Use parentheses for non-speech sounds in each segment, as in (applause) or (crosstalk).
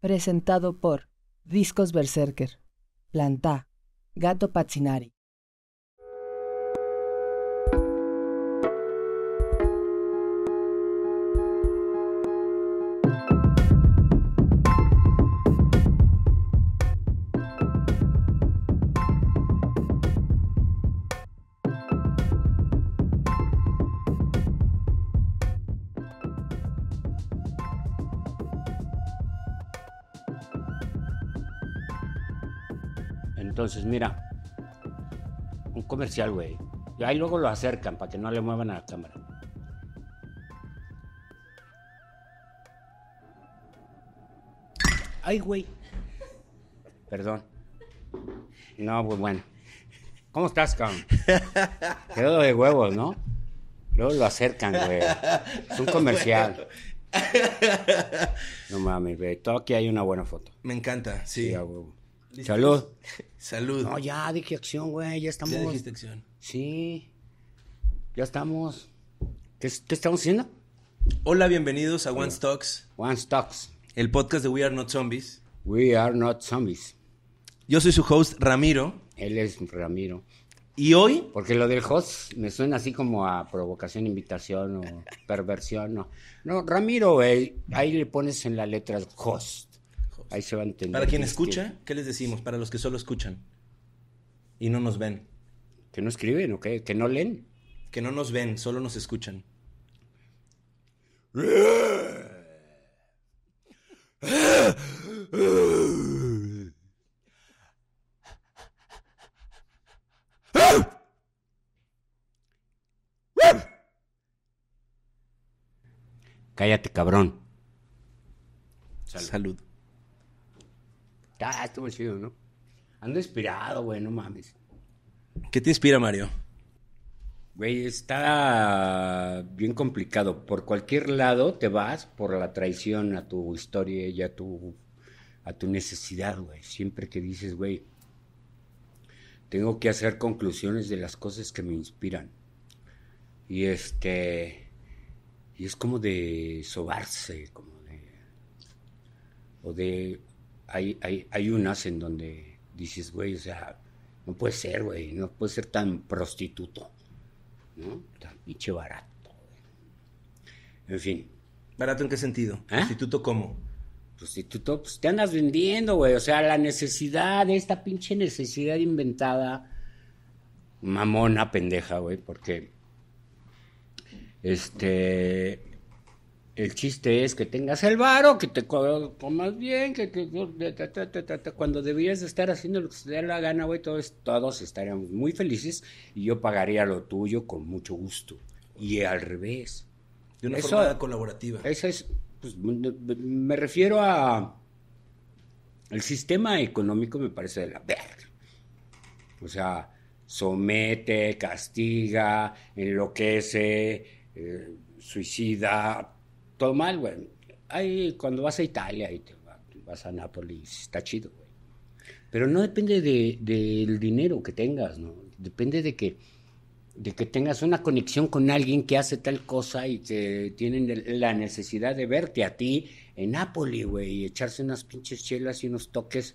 Presentado por Discos Berserker, planta Gato Pazzinari. Entonces, mira, un comercial, güey. Y ahí luego lo acercan para que no le muevan a la cámara. Ay, güey. Perdón. No, pues bueno. ¿Cómo estás, Cam? (laughs) Quedó de huevos, ¿no? Luego lo acercan, güey. Es un (laughs) comercial. No mames, güey. Todo aquí hay una buena foto. Me encanta, sí. sí Salud. (laughs) Salud. No, ya dije acción, güey, ya estamos. acción. Sí, ya estamos. ¿Qué, estamos haciendo? Hola, bienvenidos a One Stocks. One Stocks. El podcast de We Are Not Zombies. We Are Not Zombies. Yo soy su host, Ramiro. Él es Ramiro. ¿Y hoy? Porque lo del host me suena así como a provocación, invitación o (laughs) perversión. No, no Ramiro, güey. Eh, ahí le pones en la letra host. Ahí se Para quien escucha, ¿qué les decimos? Para los que solo escuchan y no nos ven. ¿Que no escriben o ¿Que no leen? Que no nos ven, solo nos escuchan. Cállate, cabrón. Salud. Está ah, estuvo chido, ¿no? Ando inspirado, güey, no mames. ¿Qué te inspira, Mario? Güey, está bien complicado. Por cualquier lado te vas por la traición a tu historia y a tu, a tu necesidad, güey. Siempre que dices, güey, tengo que hacer conclusiones de las cosas que me inspiran. Y este. Y es como de sobarse, como de. O de hay, hay, hay unas en donde dices, güey, o sea, no puede ser, güey, no puede ser tan prostituto, ¿no? Tan pinche barato, güey. En fin. ¿Barato en qué sentido? ¿Eh? ¿Prostituto cómo? Prostituto, pues te andas vendiendo, güey, o sea, la necesidad, esta pinche necesidad inventada, mamona pendeja, güey, porque, este, el chiste es que tengas el varo, que te comas bien, que, te. cuando debías estar haciendo lo que se te dé la gana, güey, todos, todos estaríamos muy felices y yo pagaría lo tuyo con mucho gusto. Y al revés. De una forma colaborativa. Eso es, pues, me refiero a... El sistema económico me parece de la verga. O sea, somete, castiga, enloquece, eh, suicida, todo mal, güey. Ahí cuando vas a Italia, y te vas a Nápoles, está chido, güey. Pero no depende del dinero que tengas, ¿no? Depende de que, de que tengas una conexión con alguien que hace tal cosa y que tienen la necesidad de verte a ti en Nápoles, güey, y echarse unas pinches chelas y unos toques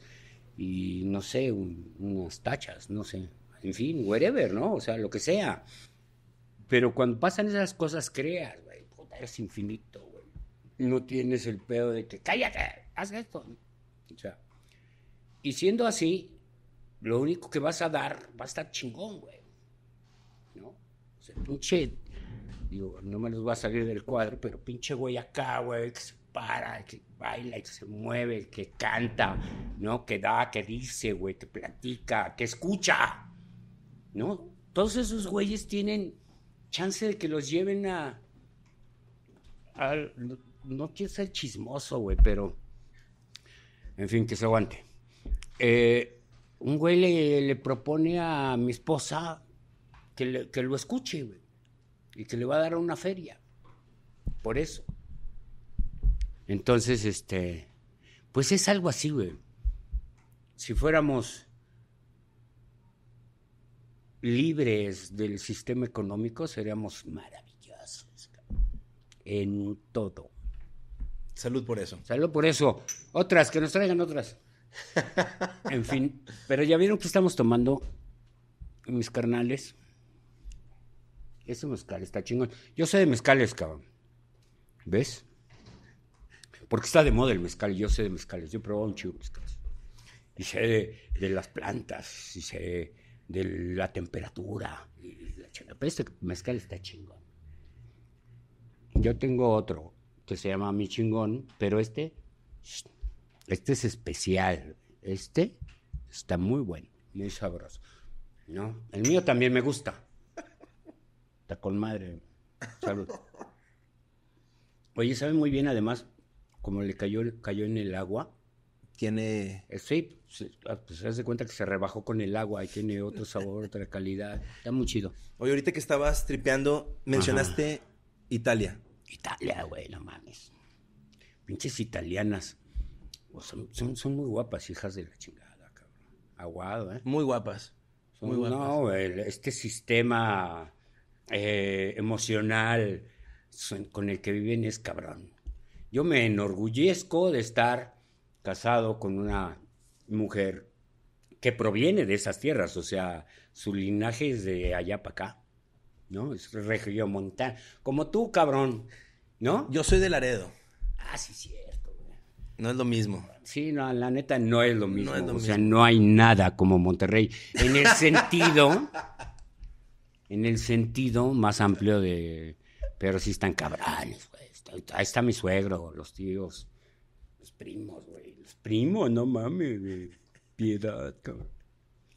y no sé, unas tachas, no sé. En fin, whatever, ¿no? O sea, lo que sea. Pero cuando pasan esas cosas, creas, güey, puta, es infinito, no tienes el pedo de que cállate, haz esto. O sea, y siendo así, lo único que vas a dar va a estar chingón, güey. ¿No? O sea, pinche, digo, no me los va a salir del cuadro, pero pinche güey acá, güey, que se para, que baila, que se mueve, que canta, ¿no? Que da, que dice, güey, que platica, que escucha, ¿no? Todos esos güeyes tienen chance de que los lleven a, a no quiero ser chismoso, güey, pero. En fin, que se aguante. Eh, un güey le, propone a mi esposa que, le, lo escuche, güey. Y que le va a dar a una feria. Por eso. Entonces, este. Pues es algo así, güey. Si fuéramos libres del sistema económico, seríamos maravillosos. En todo. Salud por eso. Salud por eso. Otras, que nos traigan otras. (laughs) en fin, pero ya vieron que estamos tomando mis carnales. Ese mezcal está chingón. Yo sé de mezcales, cabrón. ¿Ves? Porque está de moda el mezcal, yo sé de mezcales. Yo he probado un chivo de mezcales. Y sé de, las plantas, y sé de la temperatura. Y la Pero este mezcal está chingón. Yo tengo otro que se llama Mi Chingón, pero este, este es especial. Este está muy bueno, muy sabroso. ¿No? El mío también me gusta. Está con madre. Salud. Oye, sabe muy bien además, como le cayó, cayó en el agua. Tiene. Eh, sí, se ah, pues, hace cuenta que se rebajó con el agua y tiene otro sabor, (laughs) otra calidad. Está muy chido. Oye, ahorita que estabas tripeando, mencionaste Italia. Italia, güey, no mames. Pinches italianas. son, muy guapas, hijas de la chingada, cabrón. Aguado, ¿eh? Muy guapas. No, este sistema eh, emocional con el que viven es cabrón. Yo me enorgullezco de estar casado con una mujer que proviene de esas tierras, o sea, su linaje es de allá para acá, ¿no? Es montañ, Como tú, cabrón, ¿No? Yo soy de Laredo. Ah, sí, cierto. Güey. No es lo mismo. Sí, no, la neta no es lo mismo. No o sea, no hay nada como Monterrey. En el sentido, (laughs) en el sentido más amplio de... Pero sí están cabrales, güey. Ahí está mi suegro, los tíos, los primos, güey. Los primos, no mames, güey. Piedad, cabrón.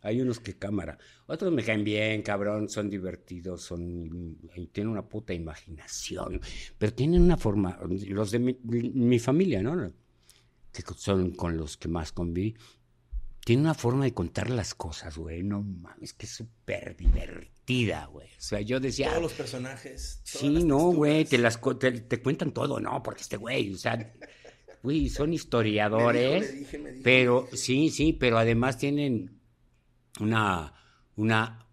Hay unos que cámara. Otros me caen bien, cabrón, son divertidos, son tienen una puta imaginación, pero tienen una forma, los de mi, familia, ¿no? Que son con los que más conviví. Tienen una forma de contar las cosas, güey. No mames, que es súper divertida, güey. O sea, yo decía. Todos los personajes. sí, no, güey. Te, las, te, cuentan todo, ¿no? Porque este güey, o sea. Güey, son historiadores, pero sí, sí, pero además tienen una, una,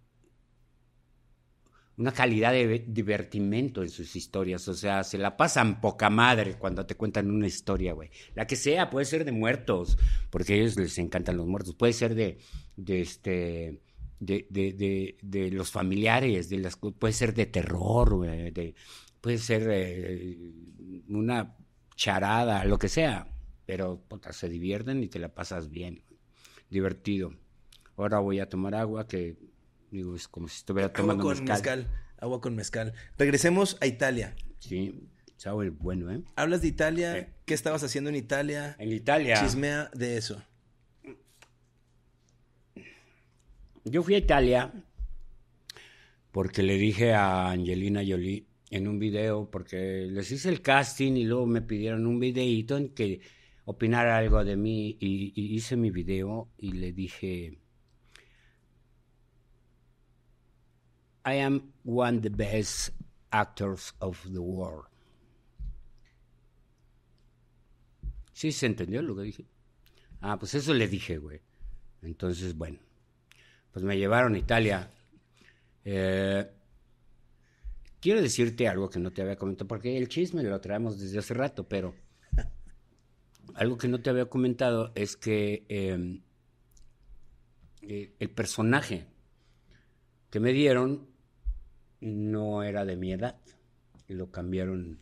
una calidad de divertimento en sus historias. O sea, se la pasan poca madre cuando te cuentan una historia, güey. La que sea, puede ser de muertos, porque a ellos les encantan los muertos. Puede ser de, este. De, de, los familiares, de las, puede ser de terror, puede ser eh, una charada, lo que sea, pero puta, se divierten y te la pasas bien, divertido ahora voy a tomar agua, que digo, es como si estuviera tomando agua con mezcal. Agua con mezcal. Regresemos a Italia. Sí, el bueno, ¿eh? Hablas de Italia, ¿qué estabas haciendo en Italia? En Italia. Chismea de eso. Yo fui a Italia porque le dije a Angelina Jolie en un video, porque les hice el casting y luego me pidieron un videíto en que opinara algo de mí y hice mi video y le dije I am one of the best actors of the world. ¿Sí se entendió lo que dije? Ah, pues eso le dije, güey. Entonces, bueno, pues me llevaron a Italia. Eh, quiero decirte algo que no te había comentado, porque el chisme lo traemos desde hace rato, pero (laughs) algo que no te había comentado es que em, eh, el personaje que me dieron no era de mi edad. lo cambiaron.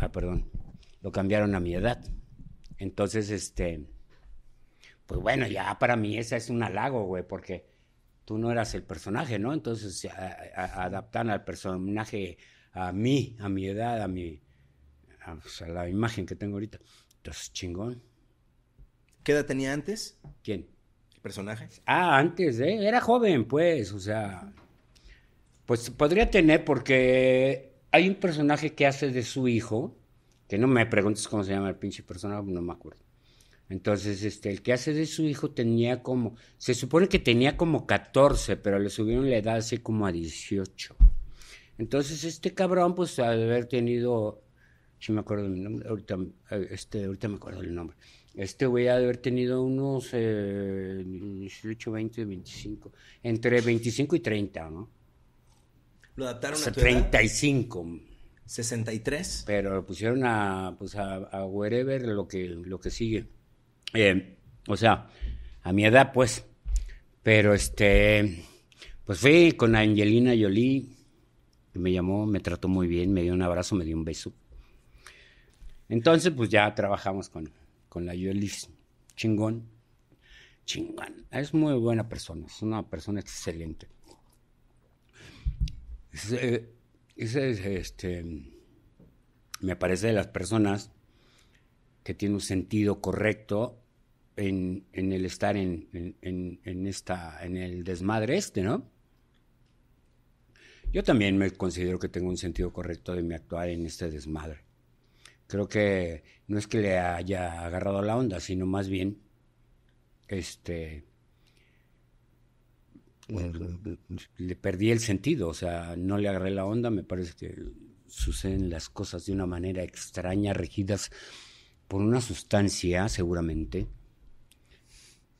Ah, perdón. Lo cambiaron a mi edad. Entonces, este. Pues bueno, ya para mí esa es un halago, güey, porque tú no eras el personaje, ¿no? Entonces adaptan al personaje a mí, a mi edad, a mi. A, a la imagen que tengo ahorita. Entonces, chingón. ¿Qué edad tenía antes? ¿Quién? personaje? Ah, antes, ¿eh? Era joven, pues, o sea, pues podría tener, porque hay un personaje que hace de su hijo, que no me preguntes cómo se llama el pinche personaje, no me acuerdo. Entonces, este, el que hace de su hijo tenía como, se supone que tenía como 14, pero le subieron la edad así como a 18. Entonces, este cabrón, pues, al haber tenido, si me acuerdo el nombre, ahorita, eh, este, ahorita me acuerdo el nombre, este güey a de haber tenido unos eh, 18, 20, 25, entre 25 y 30, ¿no? Lo adaptaron a 35. 63. Pero lo pusieron a, pues a, a wherever lo que, lo que sigue. Eh, o sea, a mi edad, pues. Pero este, pues fui con Angelina Jolie. me llamó, me trató muy bien, me dio un abrazo, me dio un beso. Entonces, pues ya trabajamos con, con la Jolie. Chingón. Chingón. Es muy buena persona, es una persona excelente. Eh, ese, es, este, me parece de las personas que tiene un sentido correcto en, el estar en, en, esta, en el desmadre este, ¿no? Yo también me considero que tengo un sentido correcto de mi actuar en este desmadre. Creo que no es que le haya agarrado la onda, sino más bien, este, pues, le perdí el sentido, o sea, no le agarré la onda, me parece que suceden las cosas de una manera extraña, regidas por una sustancia, seguramente,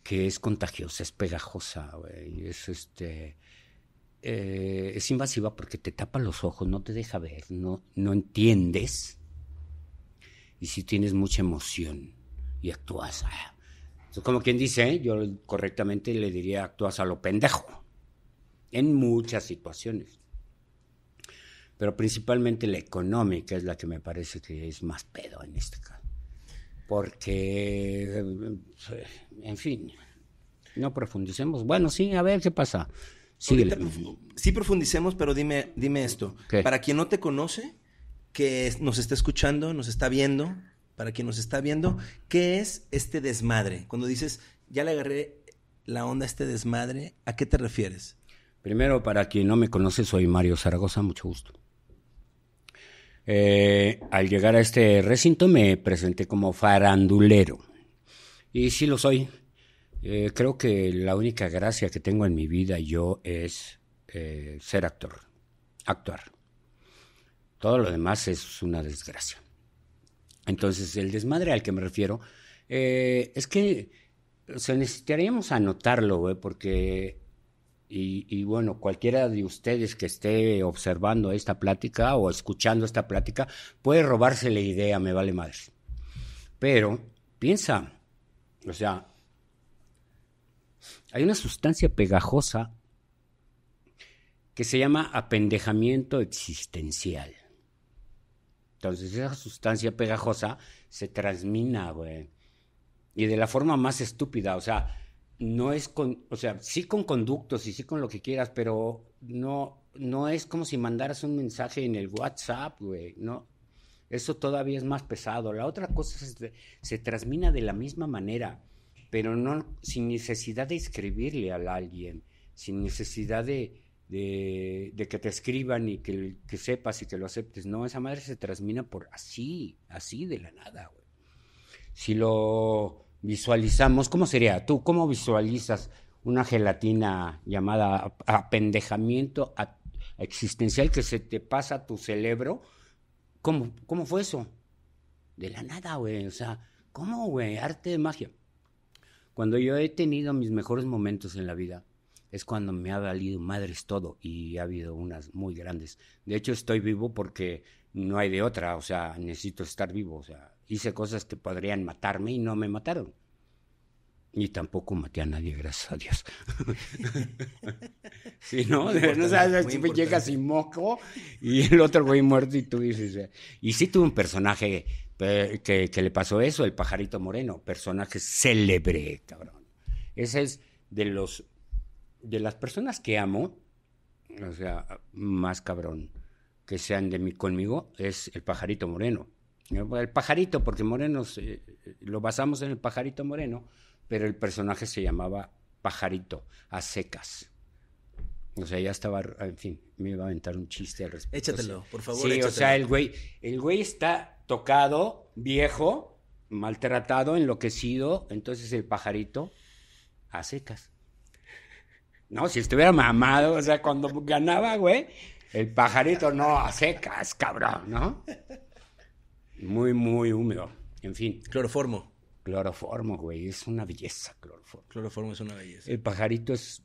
que es contagiosa, es pegajosa, es este... Eh, es invasiva porque te tapa los ojos, no te deja ver, no, no entiendes. Y si tienes mucha emoción y actúas, ah, como quien dice, yo correctamente le diría actúas a lo pendejo en muchas situaciones. Pero principalmente la económica es la que me parece que es más pedo en este caso. Porque, eh, en fin, no profundicemos. Bueno, sí, a ver qué pasa. Sí, profundicemos, pero dime, dime esto. Para quien no te conoce, que nos está escuchando, nos está viendo, para quien nos está viendo, ¿qué es este desmadre? Cuando dices, ya le agarré la onda a este desmadre, ¿a qué te refieres? Primero, para quien no me conoce, soy Mario Zaragoza, mucho gusto. Eh, al llegar a este recinto me presenté como farandulero. Y sí lo soy. Eh, creo que la única gracia que tengo en mi vida yo es eh, ser actor, actuar. Todo lo demás es una desgracia. Entonces, el desmadre al que me refiero eh, es que o necesitaríamos anotarlo, porque, y, bueno, cualquiera de ustedes que esté observando esta plática o escuchando esta plática puede robarse la idea, me vale madre. Pero piensa, o sea, hay una sustancia pegajosa que se llama apendejamiento existencial. Entonces esa sustancia pegajosa se transmina, güey. Y de la forma más estúpida, o sea, no es con, o sea, sí con conductos y sí con lo que quieras, pero no, no es como si mandaras un mensaje en el WhatsApp, güey, ¿no? Eso todavía es más pesado. La otra cosa es que se transmina de la misma manera, pero no sin necesidad de escribirle a alguien, sin necesidad de, de, que te escriban y que, sepas y que lo aceptes. No, esa madre se transmina por así, así de la nada, güey. Si lo visualizamos, ¿cómo sería? ¿Tú cómo visualizas una gelatina llamada apendejamiento existencial que se te pasa a tu cerebro? ¿Cómo, cómo fue eso? De la nada, güey. O sea, ¿cómo, güey? Arte de magia. Cuando yo he tenido mis mejores momentos en la vida, es cuando me ha valido madres todo y ha habido unas muy grandes. De hecho, estoy vivo porque no hay de otra, o sea, necesito estar vivo, o sea, hice cosas que podrían matarme y no me mataron. Y tampoco maté a nadie, gracias a Dios. (laughs) si ¿no? No sabes si llegas y moco y el otro güey muerto y tú dices... Eh, y sí tuve un personaje eh, que, que le pasó eso, el pajarito moreno, personaje célebre, cabrón. Ese es de los de las personas que amo, o sea, más cabrón que sean de mí conmigo, es el pajarito moreno. El pajarito, porque Moreno lo basamos en el pajarito moreno, pero el personaje se llamaba pajarito, a secas. O sea, ya estaba, en fin, me iba a aventar un chiste al respecto. Échatelo, por favor. Sí, o sea, el güey, el güey está tocado, viejo, maltratado, enloquecido, entonces el pajarito a secas. No, si estuviera mamado, o sea, cuando ganaba, güey, el pajarito no a secas, cabrón, ¿no? Muy, muy húmedo. En fin. Cloroformo. Cloroformo, güey, es una belleza, cloroformo. Cloroformo es una belleza. El pajarito es.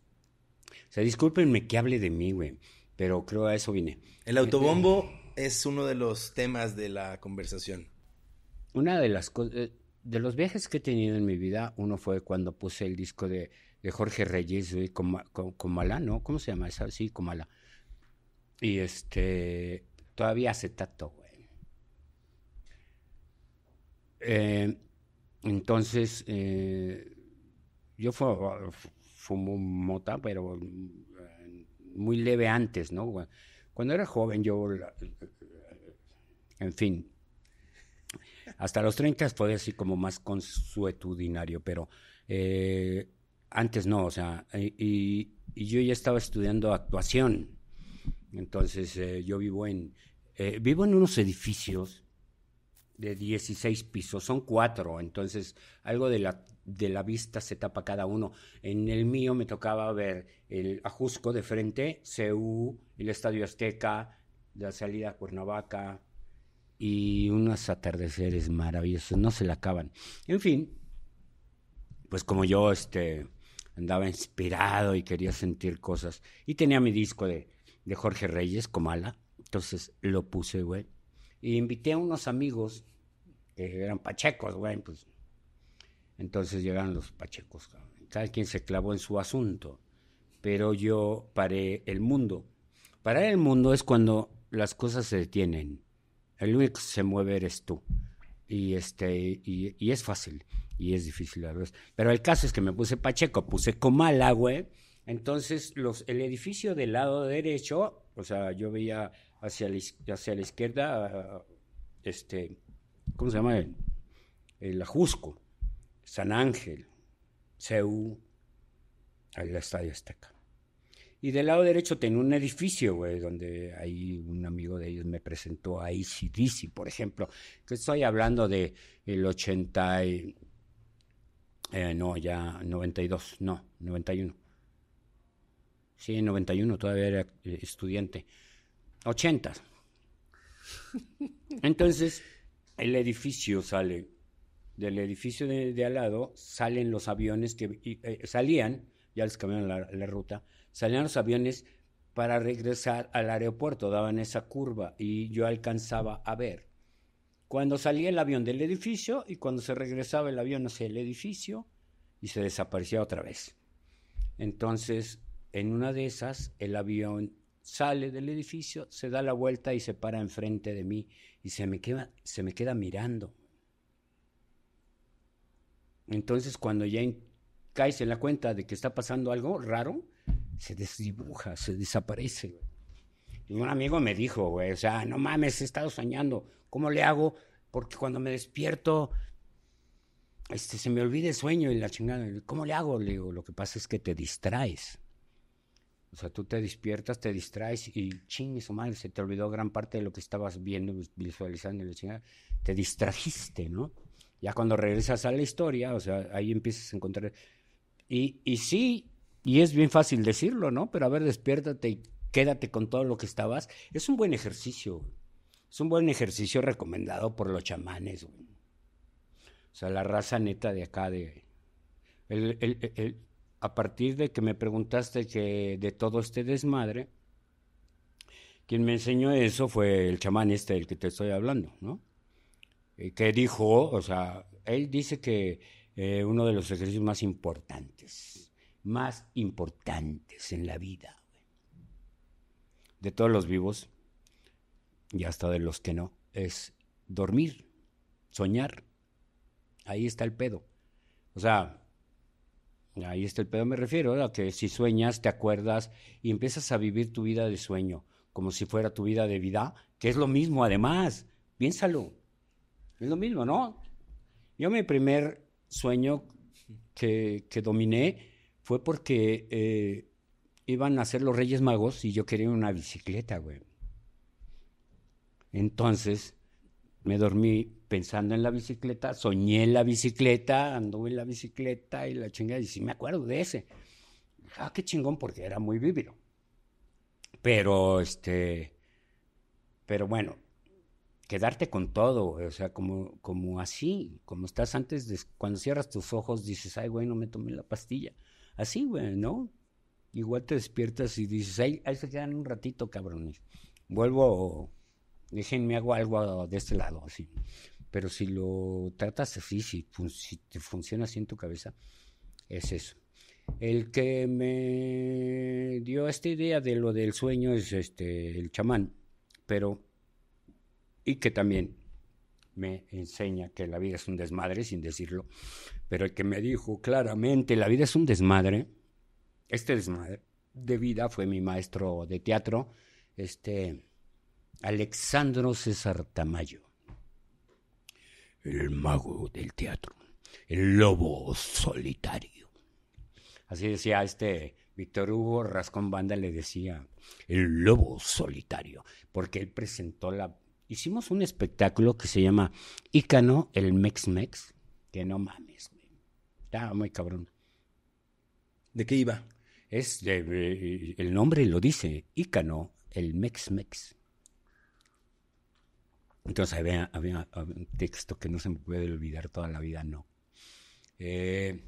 O sea, discúlpenme que hable de mí, güey, pero creo a eso vine. El autobombo es uno de los temas de la conversación. Una de las cosas. Eh, de los viajes que he tenido en mi vida, uno fue cuando puse el disco de de Jorge Reyes Comala, ¿no? ¿Cómo se llama esa? Sí, Comala. Y este, todavía acetato, güey. Eh, entonces, eh, yo fumo, mota, pero eh, muy leve antes, ¿no? Cuando era joven yo, en fin, hasta los 30 fue así como más consuetudinario, pero antes no, o sea, y, yo ya estaba estudiando actuación. Entonces eh, yo vivo en, eh, vivo en unos edificios de 16 pisos, son cuatro, entonces algo de la, de la vista se tapa cada uno. En el mío me tocaba ver el Ajusco de frente, CU, el Estadio Azteca, la salida a Cuernavaca y unos atardeceres maravillosos, no se la acaban. En fin, pues como yo, este, andaba inspirado y quería sentir cosas. Y tenía mi disco de, de Jorge Reyes, Comala. Entonces lo puse, güey. Y invité a unos amigos que eran pachecos, güey. Pues. Entonces llegaron los pachecos, Cada quien se clavó en su asunto. Pero yo paré el mundo. Parar el mundo es cuando las cosas se detienen. El único que se mueve eres tú y este y, es fácil y es difícil a verdad. Pero el caso es que me puse Pacheco, puse Comalagüe, Entonces los, el edificio del lado derecho, o sea, yo veía hacia la, hacia la izquierda, este, ¿cómo se llama? El, Ajusco, San Ángel, CEU, la Estadio Azteca. Y del lado derecho tenía un edificio, güey, donde ahí un amigo de ellos me presentó a ACDC, por ejemplo. Que estoy hablando de el 80 y, eh, no, ya 92, no, 91. Sí, 91 todavía era eh, estudiante. 80. (laughs) Entonces, el edificio sale. Del edificio de, al lado salen los aviones que eh, salían, ya les cambiaron la ruta, Salían los aviones para regresar al aeropuerto, daban esa curva y yo alcanzaba a ver. Cuando salía el avión del edificio y cuando se regresaba el avión hacia el edificio y se desaparecía otra vez. Entonces, en una de esas, el avión sale del edificio, se da la vuelta y se para enfrente de mí y se me queda, mirando. Entonces, cuando ya caes en la cuenta de que está pasando algo raro, se desdibuja, se desaparece. Y un amigo me dijo, güey, o sea, no mames, he estado soñando, ¿cómo le hago? Porque cuando me despierto, este, se me olvida el sueño y la chingada. ¿Cómo le hago? Le digo, lo que pasa es que te distraes. O sea, tú te despiertas, te distraes y ching, su madre, se te olvidó gran parte de lo que estabas viendo, visualizando y la chingada. Te distrajiste, ¿no? Ya cuando regresas a la historia, o sea, ahí empiezas a encontrar. Y, y sí, y es bien fácil decirlo, ¿no? Pero a ver, despiértate y quédate con todo lo que estabas. Es un buen ejercicio. Es un buen ejercicio recomendado por los chamanes. O sea, la raza neta de acá de... a partir de que me preguntaste que de todo este desmadre, quien me enseñó eso fue el chamán este del que te estoy hablando, ¿no? Eh, que dijo, o sea, él dice que eh, uno de los ejercicios más importantes más importantes en la vida. De todos los vivos, y hasta de los que no, es dormir, soñar. Ahí está el pedo. O sea, ahí está el pedo, me refiero, a que si sueñas, te acuerdas y empiezas a vivir tu vida de sueño, como si fuera tu vida de vida, que es lo mismo además. Piénsalo. Es lo mismo, ¿no? Yo mi primer sueño que, que dominé fue porque eh, iban a ser los Reyes Magos y yo quería una bicicleta, güey. Entonces me dormí pensando en la bicicleta, soñé en la bicicleta, anduve en la bicicleta y la chingada, y sí me acuerdo de ese. Ah, qué chingón, porque era muy vívido. Pero, este, pero bueno, quedarte con todo, o sea, como, como así, como estás antes, de, cuando cierras tus ojos, dices, ay, güey, no me tomé la pastilla. Así, güey, ¿no? Igual te despiertas y dices, ahí, ahí se quedan un ratito, cabrones. Vuelvo, déjenme hago algo de este lado, así. Pero si lo tratas así, si, te funciona así en tu cabeza, es eso. El que me dio esta idea de lo del sueño es este el chamán, pero y que también me enseña que la vida es un desmadre, sin decirlo, pero el que me dijo claramente, la vida es un desmadre, este desmadre de vida fue mi maestro de teatro, este Alexandro César Tamayo, el mago del teatro, el lobo solitario. Así decía este Víctor Hugo Rascón Banda, le decía el lobo solitario, porque él presentó la hicimos un espectáculo que se llama Ícano, el Mex Mex, que no mames, güey. Estaba muy cabrón. ¿De qué iba? Es el nombre lo dice, Ícano, el Mex Mex. Entonces había, un texto que no se me puede olvidar toda la vida, no. Eh,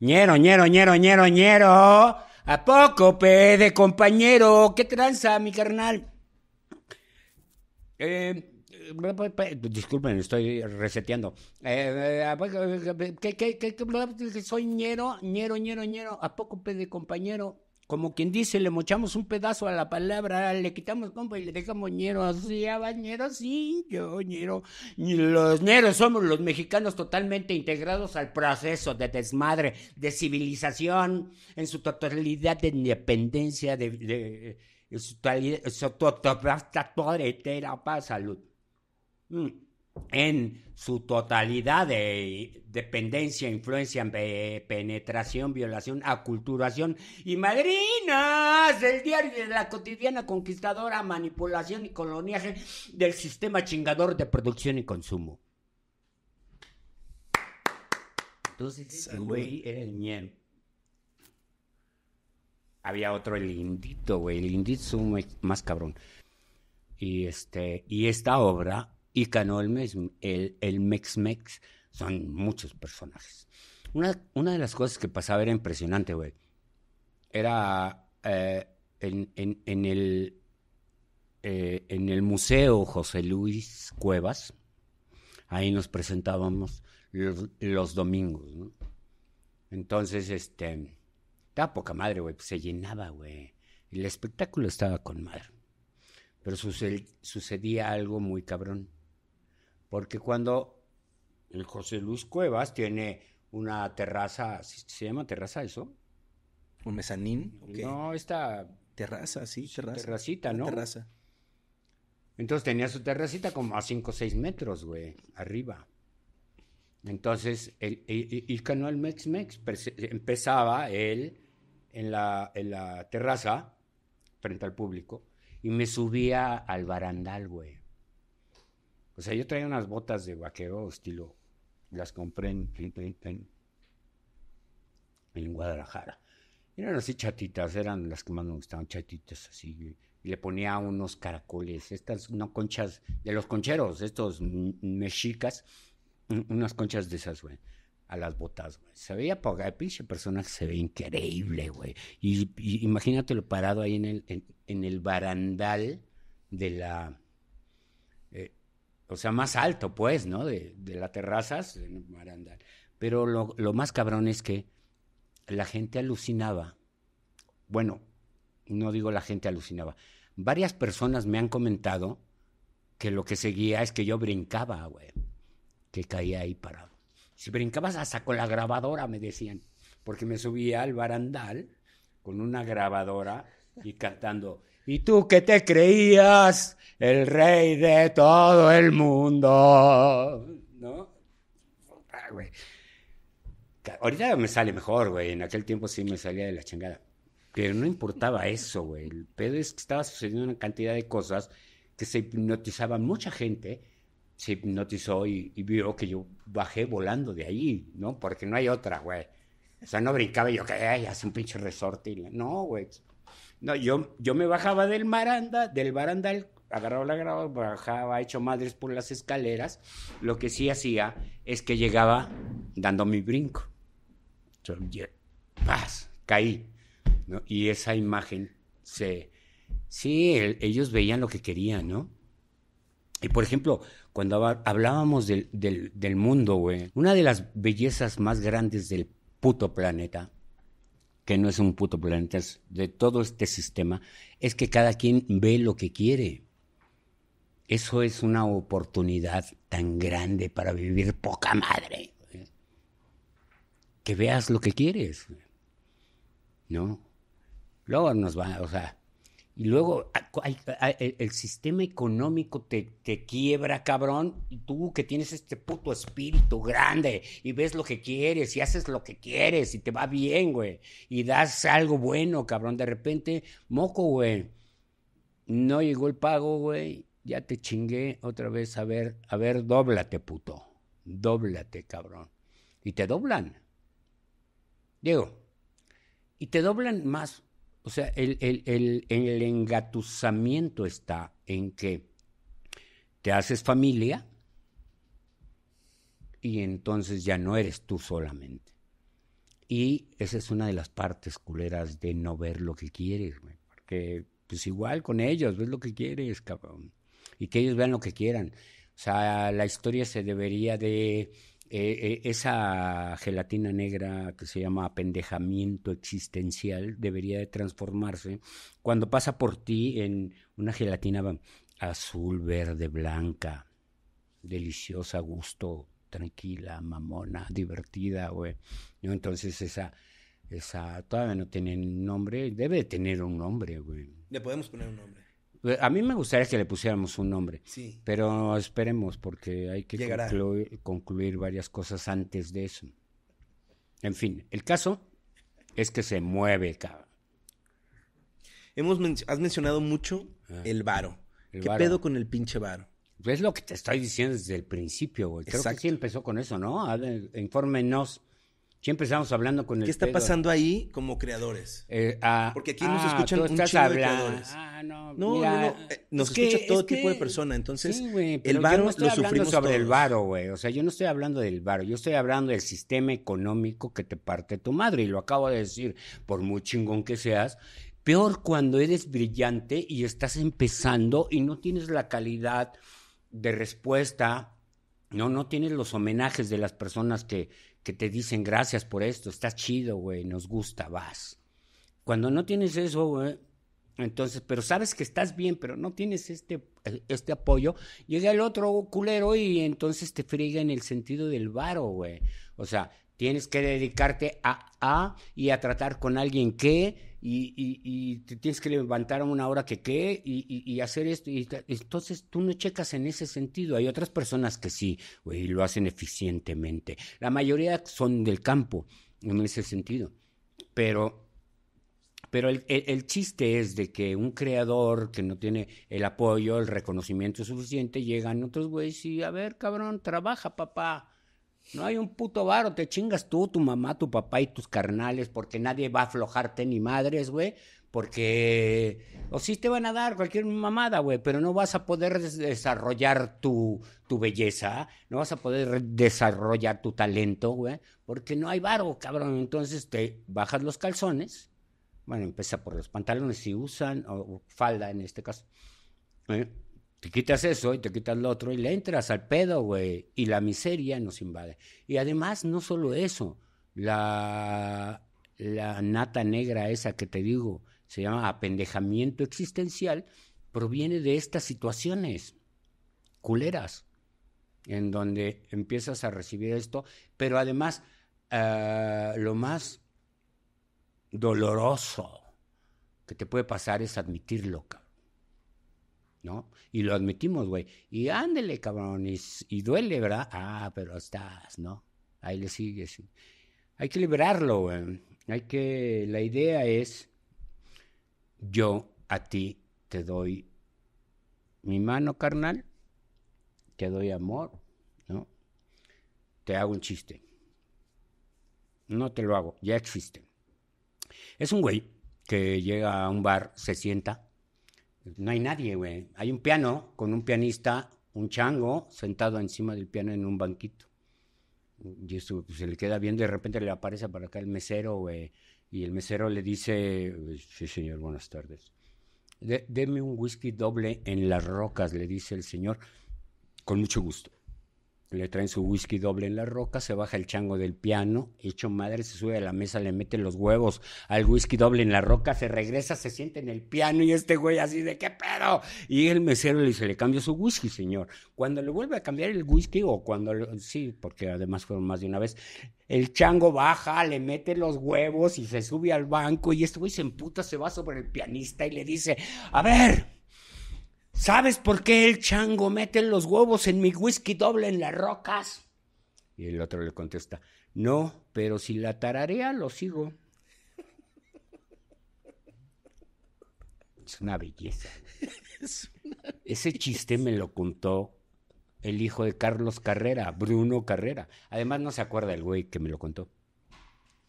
ñero, ñero, ñero, ñero, ¿A poco, pe, de compañero? ¿Qué tranza, mi carnal? Eh, eh Disculpen, estoy reseteando. Eh, soy ñero, ñero, ñero, ñero. ¿A poco, pede compañero? Como quien dice, le mochamos un pedazo a la palabra, le quitamos compa y le dejamos ñero. Así, bañero, sí, yo ñero. Los negros somos los mexicanos totalmente integrados al proceso de desmadre, de civilización, en su totalidad de independencia, de salud. Mm. En su totalidad de dependencia, influencia, penetración, violación, aculturación y madrinas del diario de la cotidiana conquistadora, manipulación y coloniaje del sistema chingador de producción y consumo. Entonces, güey era el había otro, el Lindito, güey. El Lindito es un más cabrón. Y, este, y esta obra, y Canolmes, el, el, el Mex Mex, son muchos personajes. Una, una de las cosas que pasaba era impresionante, güey. Era eh, en, en, en, el, eh, en el Museo José Luis Cuevas, ahí nos presentábamos los, los domingos, ¿no? Entonces, este poca madre, güey. Pues, se llenaba, güey. El espectáculo estaba con madre. Pero sucedía algo muy cabrón. Porque cuando el José Luis Cuevas tiene una terraza, ¿se llama terraza eso? ¿Un mezanín? No, esta... Terraza, sí, Terracita, ¿no? Terraza. Entonces tenía su terracita como a 5 o 6 metros, güey, arriba. Entonces, el, el, el, canal Mex Mex empezaba él en la, terraza, frente al público, y me subía al barandal, güey. O sea, yo traía unas botas de vaquero estilo, las compré en, en, en Guadalajara. Eran así chatitas, eran las que más me gustaban, chatitas así. Y le ponía unos caracoles, estas, no conchas, de los concheros, estos mexicas, unas conchas de esas, güey a las botas, güey. Se veía poca, el pinche personaje se ve increíble, güey. Y, imagínate imagínatelo parado ahí en el, en, el barandal de la. Eh, o sea, más alto, pues, ¿no? De, las terrazas, en el barandal. Pero lo, lo más cabrón es que la gente alucinaba. Bueno, no digo la gente alucinaba. Varias personas me han comentado que lo que seguía es que yo brincaba, güey. Que caía ahí parado. Si brincabas hasta con la grabadora, me decían, porque me subía al barandal con una grabadora y cantando. Y tú que te creías el rey de todo el mundo, ¿no? Ah, ahorita me sale mejor, güey. En aquel tiempo sí me salía de la chingada. Pero no importaba eso, güey. El pedo es que estaba sucediendo una cantidad de cosas que se hipnotizaban mucha gente se hipnotizó y, vio que yo bajé volando de ahí, ¿no? Porque no hay otra, güey. O sea, no brincaba yo, que ay, hace un pinche resorte. No, güey. No, yo, yo me bajaba del maranda, del barandal, agarraba la grava, bajaba, hecho madres por las escaleras. Lo que sí hacía es que llegaba dando mi brinco. ¡paz! Caí. ¿no? Y esa imagen se... Sí, ellos veían lo que querían, ¿no? Y por ejemplo, cuando hablábamos del, mundo, güey, una de las bellezas más grandes del puto planeta, que no es un puto planeta, es de todo este sistema, es que cada quien ve lo que quiere. Eso es una oportunidad tan grande para vivir poca madre. Que veas lo que quieres, ¿no? Luego nos va, o sea, y luego e, el sistema económico te, quiebra, cabrón, y tú que tienes este puto espíritu grande y ves lo que quieres y haces lo que quieres y te va bien, güey, y das algo bueno, cabrón, de repente, moco, güey, no llegó el pago, güey, ya te chingué otra vez, a ver, a ver, dóblate, puto, dóblate, cabrón. Y te doblan. Diego, y te doblan más o sea, el, el, engatusamiento está en que te haces familia y entonces ya no eres tú solamente. Y esa es una de las partes culeras de no ver lo que quieres, güey. Porque pues igual con ellos, ves lo que quieres, cabrón. Y que ellos vean lo que quieran. O sea, la historia se debería de eh, eh, esa gelatina negra que se llama apendejamiento existencial debería de transformarse cuando pasa por ti en una gelatina azul, verde, blanca, deliciosa, gusto, tranquila, mamona, divertida, güey. ¿No? Entonces esa, esa todavía no tiene nombre, debe de tener un nombre, güey. Le podemos poner un nombre. Eh, a mí me gustaría que le pusiéramos un nombre, sí. pero esperemos porque hay que concluir, varias cosas antes de eso. En fin, el caso es que se mueve, cabrón. Hemos has mencionado mucho ah. el varo. ¿Qué pedo con el pinche varo? Es lo que te estoy diciendo desde el principio, güey. Creo que sí empezó con eso, ¿no? infórmenos Siempre estamos hablando con el ¿Qué está pasando ahí como creadores? Eh, ah, Porque aquí nos ah, escuchan un tipo de creadores. Ah, no, no, no, eh, nos escucha todo tipo de persona. Entonces, el varo lo sufrimos sobre el varo, güey. O sea, yo no estoy hablando del varo. Yo estoy hablando del sistema económico que te parte tu madre. Y lo acabo de decir, por muy chingón que seas, peor cuando eres brillante y estás empezando y no tienes la calidad de respuesta no, no tienes los homenajes de las personas que, que te dicen gracias por esto, está chido, güey, nos gusta, vas. Cuando no tienes eso, güey, entonces, pero sabes que estás bien, pero no tienes este, eh, este apoyo, llega el otro culero y entonces te friega en el sentido del varo, güey. O sea, tienes que dedicarte a A y a tratar con alguien que y, y, te tienes que levantar a una hora que qué y, y hacer esto. Y, entonces tú no checas en ese sentido. Hay otras personas que sí, güey, lo hacen eficientemente. La mayoría son del campo en ese sentido. Pero, pero el, el chiste es de que un creador que no tiene el apoyo, el reconocimiento suficiente, llegan otros güeyes y a ver, cabrón, trabaja, papá no hay un puto varo, te chingas tú, tu mamá, tu papá y tus carnales, porque nadie va a aflojarte ni madres, güey. Porque, o sí te van a dar cualquier mamada, güey, pero no vas a poder desarrollar tu, belleza, no vas a poder desarrollar tu talento, güey, porque no hay varo, cabrón. Entonces te bajas los calzones, bueno, empieza por los pantalones si usan, o, o falda en este caso, ¿eh? Te quitas eso y te quitas lo otro y le entras al pedo, güey. Y la miseria nos invade. Y además, no solo eso, la, la nata negra esa que te digo, se llama apendejamiento existencial, proviene de estas situaciones culeras, en donde empiezas a recibir esto, pero además ah, lo más doloroso que te puede pasar es admitirlo, ¿no? Y lo admitimos, güey. Y ándele, cabrón, y, duele, ¿verdad? Ah, pero estás, ¿no? Ahí le sigues. Hay que liberarlo, güey. Hay que, la idea es, yo a ti te doy mi mano, carnal, te doy amor, ¿no? Te hago un chiste. No te lo hago, ya existe. Es un güey que llega a un bar, se sienta, no hay nadie, güey. Hay un piano con un pianista, un chango, sentado encima del piano en un banquito. Y esto, pues, se le queda bien. de repente le aparece para acá el mesero, güey. Y el mesero le dice, sí, señor, buenas tardes. deme un whisky doble en las rocas, le dice el señor, con mucho gusto le traen su whisky doble en la roca, se baja el chango del piano, hecho madre, se sube a la mesa, le mete los huevos al whisky doble en la roca, se regresa, se siente en el piano y este güey así de qué pedo. Y el mesero le dice, le cambio su whisky, señor. Cuando le vuelve a cambiar el whisky o cuando, sí, porque además fueron más de una vez, el chango baja, le mete los huevos y se sube al banco y este güey se emputa, se va sobre el pianista y le dice, a ver ¿Sabes por qué el chango mete los huevos en mi whisky doble en las rocas? Y el otro le contesta, no, pero si la tararea lo sigo. Es una belleza. Ese chiste me lo contó el hijo de Carlos Carrera, Bruno Carrera. Además no se acuerda el güey que me lo contó.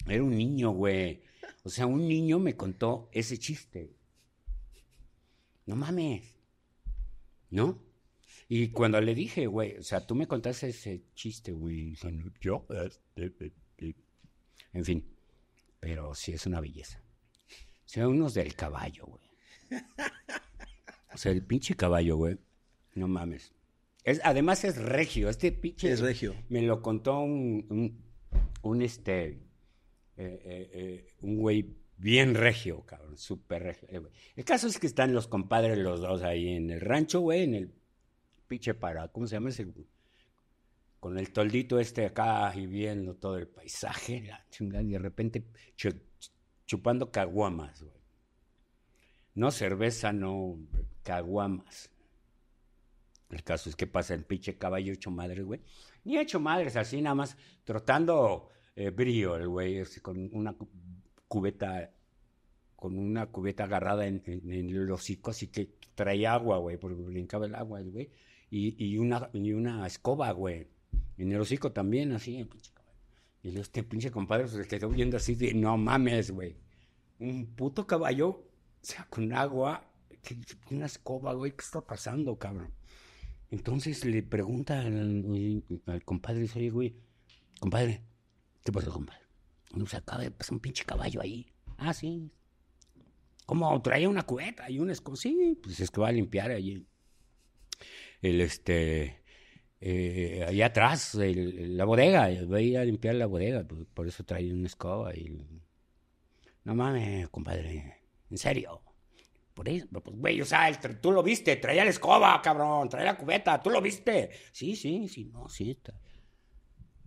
Era un niño, güey. O sea, un niño me contó ese chiste. No mames. ¿no? Y cuando le dije, güey, o sea, tú me contaste ese chiste, güey, yo, en fin, pero sí es una belleza. O sea, unos del caballo, güey. O sea, el pinche caballo, güey, no mames. Es, además es regio, este pinche... Es regio. Me lo contó un, un, este, eh, eh, eh, un güey Bien regio, cabrón, súper regio. Eh, el caso es que están los compadres los dos ahí en el rancho, güey, en el pinche para, ¿cómo se llama ese? Con el toldito este acá y viendo todo el paisaje, y de repente chupando caguamas, güey. No cerveza, no caguamas. El caso es que pasa el pinche caballo hecho madres, güey. Ni hecho madres, así nada más, trotando eh, brío el güey, con una cubeta, con una cubeta agarrada en, en, en el hocico, así que traía agua, güey, porque brincaba el agua, güey. Y, y, una, y una escoba, güey. En el hocico también, así, pinche Y este pinche compadre se quedó viendo así de, no mames, güey. Un puto caballo, o sea, con agua, una escoba, güey, ¿qué está pasando, cabrón? Entonces le pregunta al, al compadre, dice, oye, güey, compadre, ¿qué pasó, compadre? Se acaba de pasar un pinche caballo ahí. Ah, sí. Como traía una cubeta y un escoba. Sí, pues es que va a limpiar allí. El este. Eh, allá atrás, la bodega. Va a ir a limpiar la bodega. Pues, por, eso traía una escoba. No mames, compadre. En serio. Por eso, pues, güey, o sea, tú lo viste, traía la escoba, cabrón, traía la cubeta, tú lo viste. Sí, sí, sí, no, sí, está.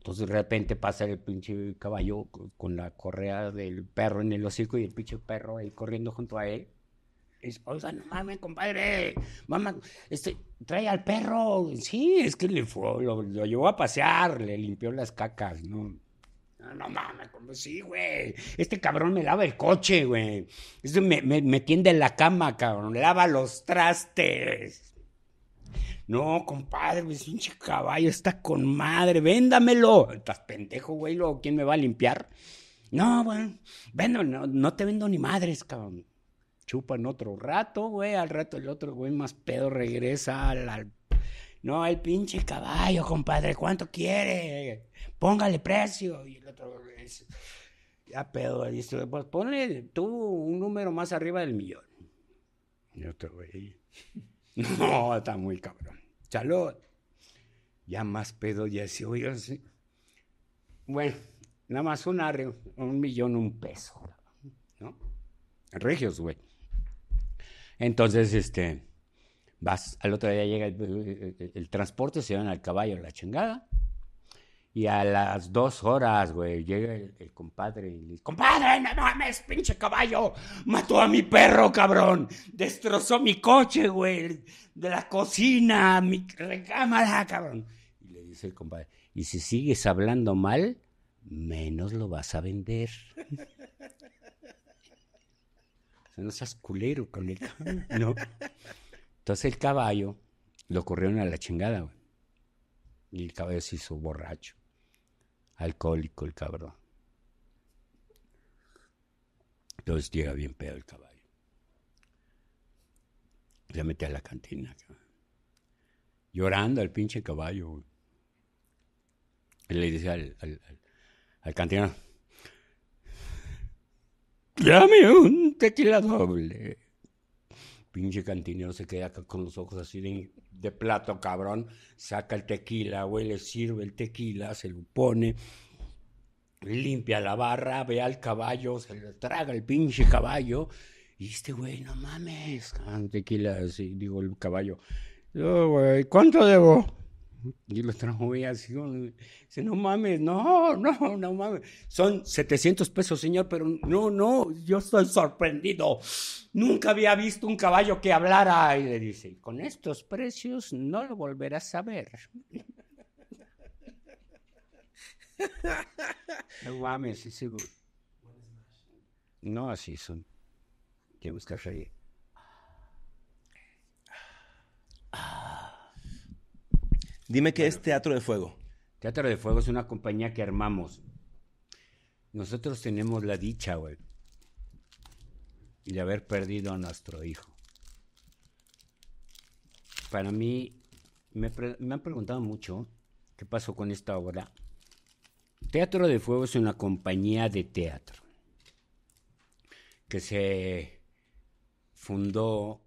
Entonces de repente pasa el pinche caballo con la correa del perro en el hocico y el pinche perro ahí corriendo junto a él. Y dice, no mames, compadre, mamá, este, trae al perro. Sí, es que le fue, lo, llevó a pasear, le limpió las cacas, ¿no? No, mames, como sí, güey. Este cabrón me lava el coche, güey. Este me, tiende la cama, cabrón. Lava los trastes. No, compadre, güey, pues, pinche caballo está con madre, véndamelo. Estás pendejo, güey, luego quién me va a limpiar. No, bueno, vendo, no, te vendo ni madres, cabrón. Chupan otro rato, güey, al rato el otro güey más pedo regresa al, No, el pinche caballo, compadre, ¿cuánto quiere? Póngale precio. Y el otro Ya pedo, dice, pues ponle tú un número más arriba del millón. Y otro güey. (laughs) No, está muy cabrón. Chalo, ya más pedo, ya se oigan. así Bueno, nada más un, arreo, un millón, un peso, ¿no? Regios, güey. Entonces, este, vas, al otro día llega el, el transporte, se van al caballo, la chingada. Y a las dos horas, güey, llega el, compadre y le dice, compadre, no mames, pinche caballo, mató a mi perro, cabrón, destrozó mi coche, güey, de la cocina, mi recámara, cabrón. Y le dice el compadre, y si sigues hablando mal, menos lo vas a vender. (laughs) o sea, no seas culero con el ¿no? Entonces el caballo lo corrieron a la chingada, güey. Y el caballo se hizo borracho. Alcohólico el cabrón. Entonces llega bien pedo el caballo. Se mete a la cantina. Llorando al pinche caballo. Y le dice al, al, al, dame un tequila doble. Pinche cantinero se queda con los ojos así de, plato, cabrón. Saca el tequila, güey, le sirve el tequila, se lo pone limpia la barra, ve al caballo, se le traga el pinche caballo. Y este güey, no mames, tequila, así, digo el caballo. Yo, güey, ¿cuánto debo? Y lo trajo así, dice, no mames, no, no, no mames. Son 700 pesos, señor, pero no, no, yo estoy sorprendido. Nunca había visto un caballo que hablara. Y le dice, con estos precios no lo volverás a ver. (laughs) no mames, sí sí. No, así son. ¿Qué buscas ahí? Ah. Dime qué es Teatro de Fuego. Teatro de Fuego es una compañía que armamos. Nosotros tenemos la dicha, güey, de haber perdido a nuestro hijo. Para mí, me, me han preguntado mucho qué pasó con esta obra. Teatro de Fuego es una compañía de teatro que se fundó